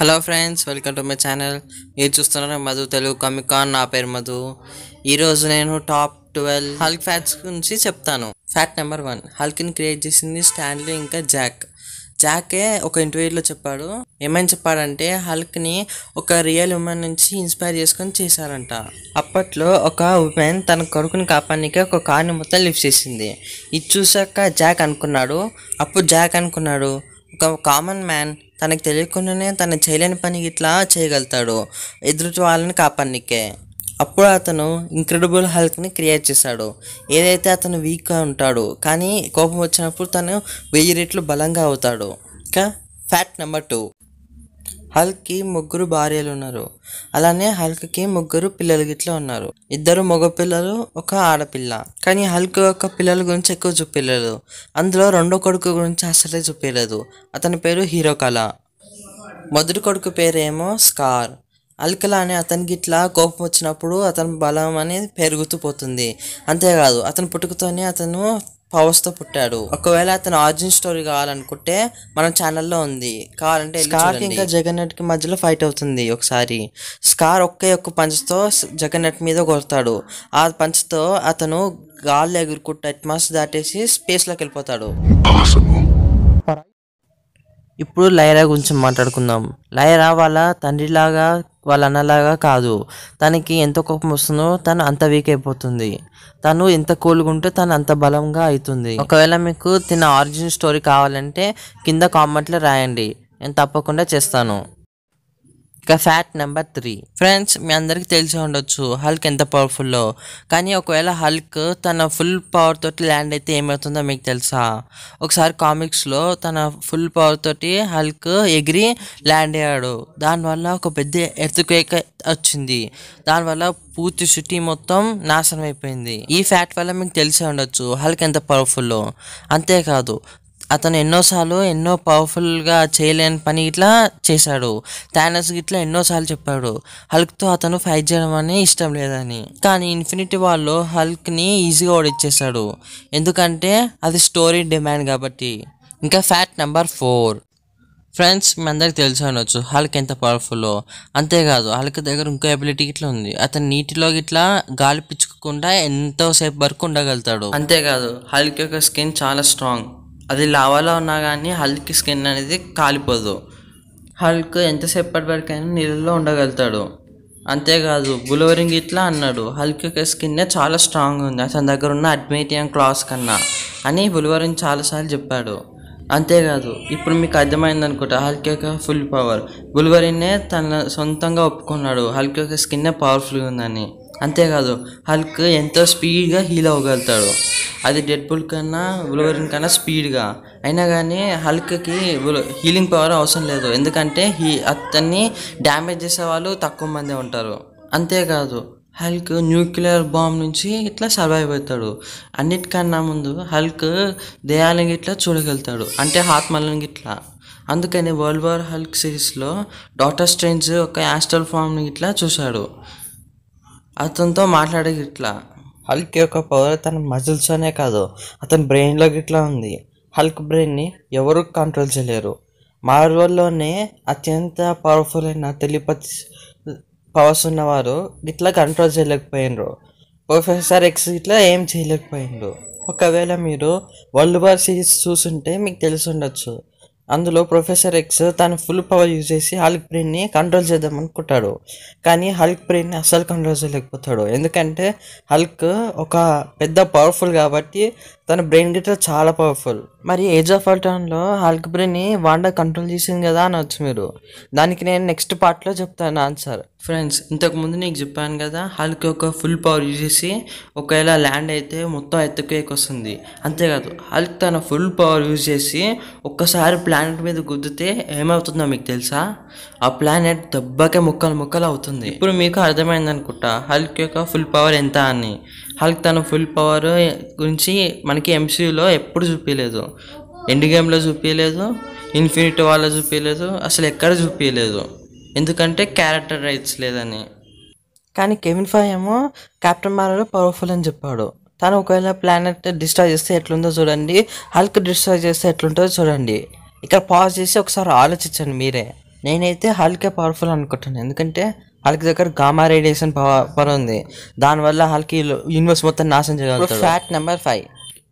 hello friends welcome to my channel మీరు చూస్తున్నారు మధు తెలుగు కమికాన్ నా పేరు మధు ఈరోజు నేను టాప్ ట్వెల్వ్ హల్క్ ఫ్యాట్స్ గురించి చెప్తాను ఫ్యాట్ నెంబర్ వన్ హల్క్ని క్రియేట్ చేసింది స్టాన్లీ ఇంకా జాక్ జాకే ఒక ఇంటర్వ్యూలో చెప్పాడు ఏమని చెప్పాడంటే హల్క్ని ఒక రియల్ ఉమెన్ నుంచి ఇన్స్పైర్ చేసుకొని చేశారంట అప్పట్లో ఒక ఉమెన్ తన కొడుకుని కాపానికి ఒక కార్ని మొత్తం లిఫ్ట్ చేసింది ఇది చూసాక జాక్ అనుకున్నాడు అప్పుడు జాక్ అనుకున్నాడు ఒక కామన్ మ్యాన్ తనకు తెలియకుండానే తన చేయలేని పని ఇట్లా చేయగలుగుతాడు ఎదుటి వాళ్ళని కాపాడికే అప్పుడు అతను ఇంక్రెడిబుల్ హల్క్ని క్రియేట్ చేశాడు ఏదైతే అతను వీక్గా ఉంటాడు కానీ కోపం వచ్చినప్పుడు తను వెయ్యి రెట్లు బలంగా అవుతాడు ఇంకా ఫ్యాక్ట్ నెంబర్ టూ హల్క్కి ముగ్గురు భార్యలు ఉన్నారు అలానే హల్క్కి ముగ్గురు పిల్లలు గిట్లా ఉన్నారు ఇద్దరు మగపిల్లలు ఒక ఆడపిల్ల కానీ హల్క్ యొక్క పిల్లల గురించి ఎక్కువ చూపించలేదు అందులో రెండో కొడుకు గురించి అసలే చూపించలేదు అతని పేరు హీరో కళ మొదటి కొడుకు పేరేమో స్కార్ అల్కలానే అతనికి ఇట్లా కోపం వచ్చినప్పుడు అతని బలం అనేది పెరుగుతూ పోతుంది అంతేకాదు అతను పుట్టుకతోనే అతను పవర్స్తో పుట్టాడు ఒకవేళ అతను ఆరిజిన్ స్టోరీ కావాలనుకుంటే మన ఛానల్లో ఉంది కావాలంటే స్కార్ ఇంకా కి మధ్యలో ఫైట్ అవుతుంది ఒకసారి స్కార్ ఒక్కే ఒక్క పంచ్తో జగన్నట్ మీద కొడతాడు ఆ పంచ్తో అతను గాల్లో ఎగురుకుంటూ అట్మాస్ దాటేసి స్పేస్లోకి వెళ్ళిపోతాడు ఇప్పుడు లైరా గురించి మాట్లాడుకుందాం లైరా వాళ్ళ తండ్రిలాగా వాళ్ళ అన్నలాగా కాదు తనకి ఎంత కోపం వస్తుందో తను అంత వీక్ అయిపోతుంది తను ఎంత కోలుకుంటే తను అంత బలంగా అవుతుంది ఒకవేళ మీకు తిన ఆరిజిన్ స్టోరీ కావాలంటే కింద కామెంట్లో రాయండి నేను తప్పకుండా చేస్తాను ఇక ఫ్యాక్ట్ నెంబర్ త్రీ ఫ్రెండ్స్ మీ అందరికీ తెలిసి ఉండొచ్చు హల్క్ ఎంత పవర్ఫుల్లో కానీ ఒకవేళ హల్క్ తన ఫుల్ పవర్ తోటి ల్యాండ్ అయితే ఏమవుతుందో మీకు తెలుసా ఒకసారి కామిక్స్లో తన ఫుల్ పవర్ తోటి హల్క్ ఎగిరి ల్యాండ్ అయ్యాడు దానివల్ల ఒక పెద్ద ఎర్త్క్వేక్ వచ్చింది దానివల్ల పూర్తి సిటీ మొత్తం నాశనం అయిపోయింది ఈ ఫ్యాక్ట్ వల్ల మీకు తెలిసే ఉండొచ్చు హల్క్ ఎంత పవర్ఫుల్లో అంతేకాదు అతను ఎన్నోసార్లు ఎన్నో పవర్ఫుల్గా చేయలేని పని ఇట్లా చేశాడు థానస్ ఇట్లా ఎన్నోసార్లు చెప్పాడు హల్క్తో అతను ఫైట్ చేయడం అనే ఇష్టం లేదని కానీ ఇన్ఫినిటీ వాళ్ళు హల్క్ని ఈజీగా ఓడిచ్చేశాడు ఎందుకంటే అది స్టోరీ డిమాండ్ కాబట్టి ఇంకా ఫ్యాక్ట్ నెంబర్ ఫోర్ ఫ్రెండ్స్ మీ అందరికి తెలిసి అనొచ్చు హల్క్ ఎంత పవర్ఫుల్లో అంతేకాదు హల్క్ దగ్గర ఇంకో ఎబిలిటీ ఇట్లా ఉంది అతను నీటిలో ఇట్లా గాలి పిచ్చుకోకుండా ఎంతోసేపు వరకు ఉండగలుగుతాడు అంతేకాదు హల్క్ యొక్క స్కిన్ చాలా స్ట్రాంగ్ అది లావాలో ఉన్నా కానీ హల్క్ స్కిన్ అనేది కాలిపోదు హల్క్ ఎంతసేపటి వరకైనా నీళ్ళలో ఉండగలుగుతాడు అంతేకాదు బులోరింగ్ ఇట్లా అన్నాడు హల్క్ స్కిన్ చాలా స్ట్రాంగ్ ఉంది అతని దగ్గర ఉన్న అడ్మేటియం క్లాస్ కన్నా అని బులోరింగ్ చాలాసార్లు చెప్పాడు అంతేకాదు ఇప్పుడు మీకు అర్థమైంది అనుకుంటా హల్క్ యొక్క ఫుల్ పవర్ బుల్వరినే తన సొంతంగా ఒప్పుకున్నాడు హల్క్ యొక్క స్కిన్నే పవర్ఫుల్గా ఉందని అంతేకాదు హల్క్ ఎంతో స్పీడ్గా హీల్ అవ్వగలుగుతాడు అది డెడ్బుల్ కన్నా ఉలవరిన్ కన్నా స్పీడ్గా అయినా కానీ హల్క్కి హీలింగ్ పవర్ అవసరం లేదు ఎందుకంటే హీ అతన్ని డ్యామేజ్ చేసే వాళ్ళు తక్కువ మంది ఉంటారు అంతేకాదు హల్క్ న్యూక్లియర్ బాంబ్ నుంచి ఇట్లా సర్వైవ్ అవుతాడు అన్నిటికన్నా ముందు హల్క్ దేయాలని ఇట్లా చూడగలుగుతాడు అంటే ఆత్మలని ఇట్లా అందుకని వరల్డ్ వార్ హల్క్ సిరీస్లో డాటర్ స్ట్రెంజ్ ఒక యాస్ట్రల్ ఫామ్ని ఇట్లా చూశాడు అతనితో మాట్లాడే ఇట్లా హల్క్ యొక్క పవర్ తన అనే కాదు అతని బ్రెయిన్లో గిట్లా ఉంది హల్క్ బ్రెయిన్ని ఎవరు కంట్రోల్ చేయలేరు మార్వల్లోనే అత్యంత పవర్ఫుల్ అయిన తెలిపతి పవర్స్ ఉన్నవారు ఇట్లా కంట్రోల్ చేయలేకపోయినరు ప్రొఫెసర్ ఎక్స్ ఇట్లా ఏం చేయలేకపోయినరు ఒకవేళ మీరు వరల్డ్ వార్ సిరీస్ చూసుంటే మీకు తెలిసి ఉండొచ్చు అందులో ప్రొఫెసర్ ఎక్స్ తన ఫుల్ పవర్ యూజ్ చేసి హల్క్ బ్రెయిన్ని కంట్రోల్ చేద్దాం అనుకుంటాడు కానీ హల్క్ బ్రెయిన్ని అస్సలు కంట్రోల్ చేయలేకపోతాడు ఎందుకంటే హల్క్ ఒక పెద్ద పవర్ఫుల్ కాబట్టి తన బ్రెయిన్ గిట్ట చాలా పవర్ఫుల్ మరి ఏజ్ ఆఫ్ అల్టాన్లో హల్క్ బ్రెయిన్ని వాండా కంట్రోల్ చేసింది కదా అనొచ్చు మీరు దానికి నేను నెక్స్ట్ పార్ట్లో చెప్తాను ఆన్సర్ ఫ్రెండ్స్ ఇంతకుముందు నీకు చెప్పాను కదా హల్క్ యొక్క ఫుల్ పవర్ యూజ్ చేసి ఒకవేళ ల్యాండ్ అయితే మొత్తం ఎత్తుకేకి వస్తుంది అంతేకాదు హల్క్ తన ఫుల్ పవర్ యూజ్ చేసి ఒక్కసారి ప్లానెట్ మీద గుద్దితే ఏమవుతుందో మీకు తెలుసా ఆ ప్లానెట్ దెబ్బకే ముక్కలు ముక్కలు అవుతుంది ఇప్పుడు మీకు అర్థమైంది అనుకుంటా హల్క్ యొక్క ఫుల్ పవర్ ఎంత అని హల్క్ తన ఫుల్ పవర్ గురించి మనకి ఎంసీయూలో ఎప్పుడు చూపించలేదు ఎండ్ గేమ్లో చూపించలేదు ఇన్ఫినిటీ వాళ్ళ చూపించలేదు అసలు ఎక్కడ చూపించలేదు ఎందుకంటే క్యారెక్టర్ రైట్స్ లేదని కానీ కెవిన్ ఫై ఏమో క్యాప్టెన్ మార్వెల్ పవర్ఫుల్ అని చెప్పాడు తను ఒకవేళ ప్లానెట్ డిస్ట్రాయ్ చేస్తే ఎట్లుందో చూడండి హల్క్ డిస్ట్రాయ్ చేస్తే ఎట్లుంటుందో చూడండి ఇక్కడ పాజ్ చేసి ఒకసారి ఆలోచించండి మీరే నేనైతే హల్కే పవర్ఫుల్ అనుకుంటాను ఎందుకంటే హల్క్ దగ్గర గామా రేడియేషన్ పవర్ ఉంది దానివల్ల హల్కి యూనివర్స్ మొత్తం నాశనం చేయగలుగుతాడు ఫ్యాక్ట్ నెంబర్ ఫైవ్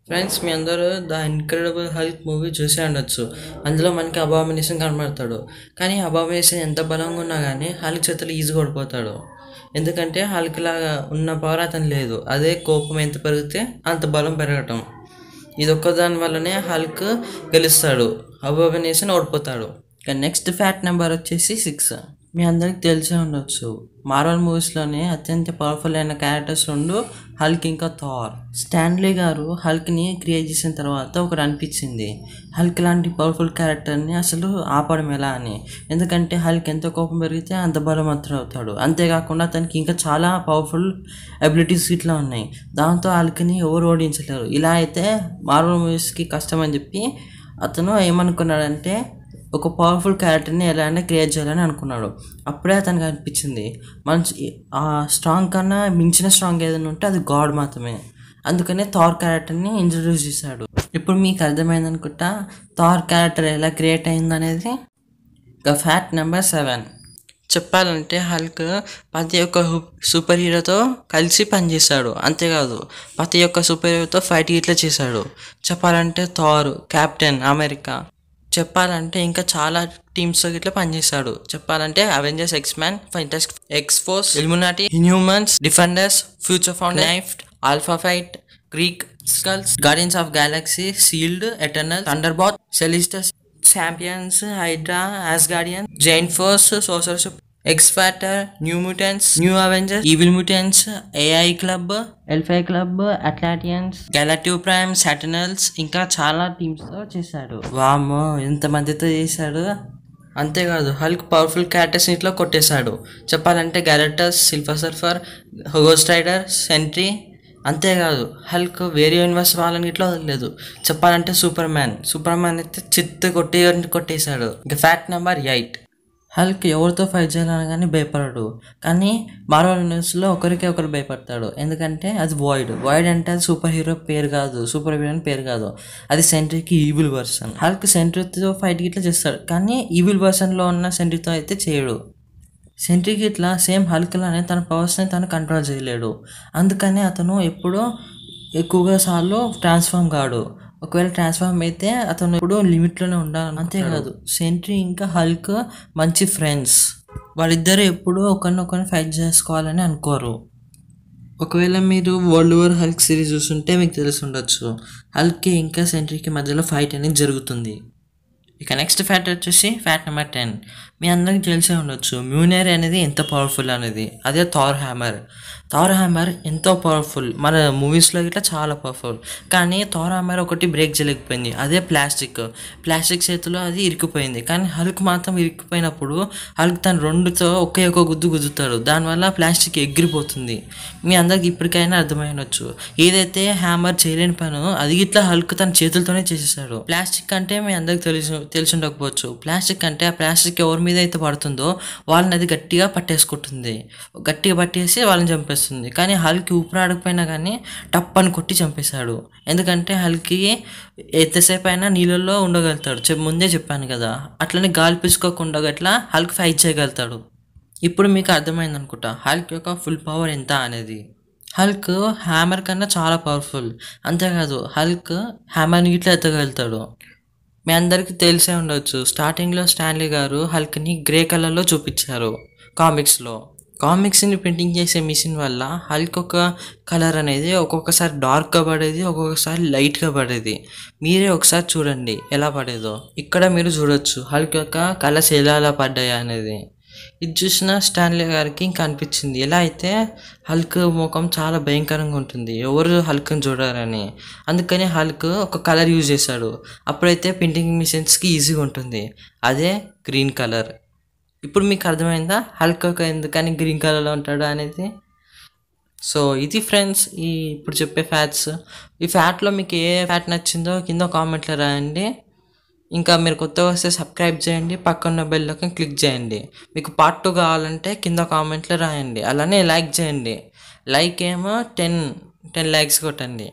ఫ్రెండ్స్ మీ అందరూ ద ఇన్క్రెడిబుల్ హల్క్ మూవీ చూసే ఉండొచ్చు అందులో మనకి అబామినేషన్ కనబడతాడు కానీ అబామినేషన్ ఎంత బలంగా ఉన్నా కానీ హల్క్ చేతులు ఈజీగా ఓడిపోతాడు ఎందుకంటే హల్క్ లాగా ఉన్న పవర్ అతను లేదు అదే కోపం ఎంత పెరిగితే అంత బలం పెరగటం ఇది ఒక్క దాని వల్లనే హల్క్ గెలుస్తాడు అబామినేషన్ ఓడిపోతాడు ఇక నెక్స్ట్ ఫ్యాట్ నెంబర్ వచ్చేసి సిక్స్ మీ అందరికి తెలిసే ఉండొచ్చు మార్వల్ మూవీస్లోనే అత్యంత పవర్ఫుల్ అయిన క్యారెక్టర్స్ రెండు హల్క్ ఇంకా థార్ స్టాన్లీ గారు హల్క్ని క్రియేట్ చేసిన తర్వాత ఒకటి అనిపించింది హల్క్ లాంటి పవర్ఫుల్ క్యారెక్టర్ని అసలు ఆపడం ఎలా అని ఎందుకంటే హల్క్ ఎంత కోపం పెరిగితే అంత బలవంతుడు అవుతాడు అంతేకాకుండా అతనికి ఇంకా చాలా పవర్ఫుల్ అబిలిటీస్ ఇట్లా ఉన్నాయి దాంతో హల్క్ని ఎవరు ఓడించలేరు ఇలా అయితే మార్వల్ మూవీస్కి కష్టమని చెప్పి అతను ఏమనుకున్నాడంటే ఒక పవర్ఫుల్ క్యారెక్టర్ని ఎలా అయినా క్రియేట్ చేయాలని అనుకున్నాడు అప్పుడే అతనికి అనిపించింది మన ఆ స్ట్రాంగ్ కన్నా మించిన స్ట్రాంగ్ ఏదైనా ఉంటే అది గాడ్ మాత్రమే అందుకనే థార్ క్యారెక్టర్ని ఇంట్రడ్యూస్ చేశాడు ఇప్పుడు మీకు అర్థమైంది అనుకుంటా థార్ క్యారెక్టర్ ఎలా క్రియేట్ అయింది అనేది ద ఫ్యాక్ట్ నెంబర్ సెవెన్ చెప్పాలంటే హల్క్ ప్రతి ఒక్క సూపర్ హీరోతో కలిసి పనిచేశాడు అంతేకాదు ప్రతి ఒక్క సూపర్ హీరోతో ఫైట్ ఇట్లా చేశాడు చెప్పాలంటే థార్ కెప్టెన్ అమెరికా చెప్పాలంటే ఇంకా చాలా టీమ్స్ ఇట్లా పనిచేశాడు చెప్పాలంటే అవెంజర్స్ ఎక్స్ మ్యాన్ ఫైటస్ X force Illuminati humans defenders future found life alpha fight Greek skulls guardians of galaxy shield eternal బాత్ సెలిస్టస్ ఛాంపియన్స్ హైడ్రా యాస్ గార్డియన్ జైన్ ఫోర్స్ సోసర్స్ X factor new mutants new Avengers evil mutants AI club ఎల్ఫై club Atlanteans గెలాటివ్ prime సాటనల్స్ ఇంకా చాలా టీమ్స్ తో చేశాడు వామ్ ఎంత మందితో చేశాడు అంతేకాదు హల్క్ పవర్ఫుల్ క్యారెక్టర్స్ ఇంట్లో కొట్టేశాడు చెప్పాలంటే గ్యారెక్టర్స్ సిల్ఫర్ సర్ఫర్ హోగోస్ రైడర్ సెంట్రీ అంతేకాదు హల్క్ వేరే యూనివర్స్ వాళ్ళని ఇట్లా వదలలేదు చెప్పాలంటే సూపర్ మ్యాన్ సూపర్ మ్యాన్ అయితే చిత్త కొట్టి కొట్టేశాడు ఇంకా ఫ్యాక్ట్ నెంబర్ ఎయిట్ హల్క్ ఎవరితో ఫైట్ చేయాలని భయపడడు కానీ మార్వల్ న్యూస్లో ఒకరికి ఒకరు భయపడతాడు ఎందుకంటే అది వాయిడ్ వాయిడ్ అంటే అది సూపర్ హీరో పేరు కాదు సూపర్ హీరోయిన్ పేరు కాదు అది సెంట్రీకి ఈవిల్ వర్షన్ హల్క్ సెంట్రీతో ఫైట్ గిట్లా చేస్తాడు కానీ ఈవిల్ వర్షన్లో ఉన్న సెంట్రీతో అయితే చేయడు సెంట్రీకి ఇట్లా సేమ్ హల్క్లానే తన పవర్స్ని తను కంట్రోల్ చేయలేడు అందుకనే అతను ఎప్పుడూ ఎక్కువగా సార్లు ట్రాన్స్ఫార్మ్ కాడు ఒకవేళ ట్రాన్స్ఫార్మ్ అయితే అతను ఎప్పుడూ లిమిట్లోనే ఉండాలి అంతేకాదు సెంట్రీ ఇంకా హల్క్ మంచి ఫ్రెండ్స్ వాళ్ళిద్దరు ఎప్పుడూ ఒకరినొకరిని ఫైట్ చేసుకోవాలని అనుకోరు ఒకవేళ మీరు వరల్డ్ వార్ హల్క్ సిరీస్ చూస్తుంటే మీకు తెలిసి ఉండొచ్చు హల్క్కి ఇంకా సెంట్రీకి మధ్యలో ఫైట్ అనేది జరుగుతుంది ఇక నెక్స్ట్ ఫ్యాక్ట్ వచ్చేసి ఫ్యాక్ట్ నెంబర్ టెన్ మీ అందరికీ తెలిసే ఉండొచ్చు మ్యూనియర్ అనేది ఎంత పవర్ఫుల్ అనేది అదే థార్ హ్యామర్ థార్ హ్యామర్ ఎంతో పవర్ఫుల్ మన మూవీస్లో ఇట్లా చాలా పవర్ఫుల్ కానీ థార్ హ్యామర్ ఒకటి బ్రేక్ చేయలేకపోయింది అదే ప్లాస్టిక్ ప్లాస్టిక్ చేతిలో అది ఇరికిపోయింది కానీ హల్క్ మాత్రం ఇరికిపోయినప్పుడు హల్క్ తన రెండుతో ఒకే ఒక గుద్దు గుద్దుతాడు దానివల్ల ప్లాస్టిక్ ఎగిరిపోతుంది మీ అందరికి ఇప్పటికైనా అర్థమైనొచ్చు ఏదైతే హ్యామర్ చేయలేని పను అది ఇట్లా హల్క్ తన చేతులతోనే చేసేసాడు ప్లాస్టిక్ అంటే మీ అందరికి తెలిసి తెలిసి ఉండకపోవచ్చు ప్లాస్టిక్ అంటే ఆ ప్లాస్టిక్ ఎవరు మీద అయితే పడుతుందో వాళ్ళని అది గట్టిగా పట్టేసుకుంటుంది గట్టిగా పట్టేసి వాళ్ళని చంపేస్తుంది కానీ హల్కి ఊపిరాడకపోయినా కానీ టప్ అని కొట్టి చంపేశాడు ఎందుకంటే హల్కి ఎంతసేపు అయినా నీళ్ళల్లో ఉండగలుగుతాడు ముందే చెప్పాను కదా అట్లనే గాలి పిసుకోకుండా గట్లా హల్క్ ఫైట్ చేయగలుగుతాడు ఇప్పుడు మీకు అర్థమైంది అనుకుంటా హల్క్ యొక్క ఫుల్ పవర్ ఎంత అనేది హల్క్ హ్యామర్ కన్నా చాలా పవర్ఫుల్ అంతేకాదు హల్క్ హ్యామర్ని ఇట్లా ఎత్తగలుగుతాడు మీ అందరికీ తెలిసే ఉండొచ్చు స్టార్టింగ్లో స్టాన్లీ గారు హల్క్ని గ్రే కలర్లో చూపించారు కామిక్స్లో కామిక్స్ని ప్రింటింగ్ చేసే మిషన్ వల్ల హల్క్ ఒక కలర్ అనేది ఒక్కొక్కసారి డార్క్గా పడేది ఒక్కొక్కసారి లైట్గా పడేది మీరే ఒకసారి చూడండి ఎలా పడేదో ఇక్కడ మీరు చూడొచ్చు హల్క్ యొక్క కలర్స్ ఎలా ఎలా పడ్డాయి అనేది ఇది చూసిన స్టాన్లీ గారికి ఇంకా అనిపించింది ఎలా అయితే హల్క్ ముఖం చాలా భయంకరంగా ఉంటుంది ఎవరు హల్క్ని చూడాలని అందుకని హల్క్ ఒక కలర్ యూజ్ చేశాడు అప్పుడైతే పెయింటింగ్ మిషన్స్కి ఈజీగా ఉంటుంది అదే గ్రీన్ కలర్ ఇప్పుడు మీకు అర్థమైందా హల్క్ ఎందుకని గ్రీన్ కలర్లో ఉంటాడు అనేది సో ఇది ఫ్రెండ్స్ ఈ ఇప్పుడు చెప్పే ఫ్యాట్స్ ఈ ఫ్యాట్లో మీకు ఏ ఫ్యాట్ నచ్చిందో కింద కామెంట్లో రాయండి ఇంకా మీరు కొత్తగా వస్తే సబ్స్క్రైబ్ చేయండి పక్కన బెల్ క్లిక్ చేయండి మీకు పార్ట్ టూ కావాలంటే కింద కామెంట్లో రాయండి అలానే లైక్ చేయండి లైక్ ఏమో టెన్ టెన్ లైక్స్ కొట్టండి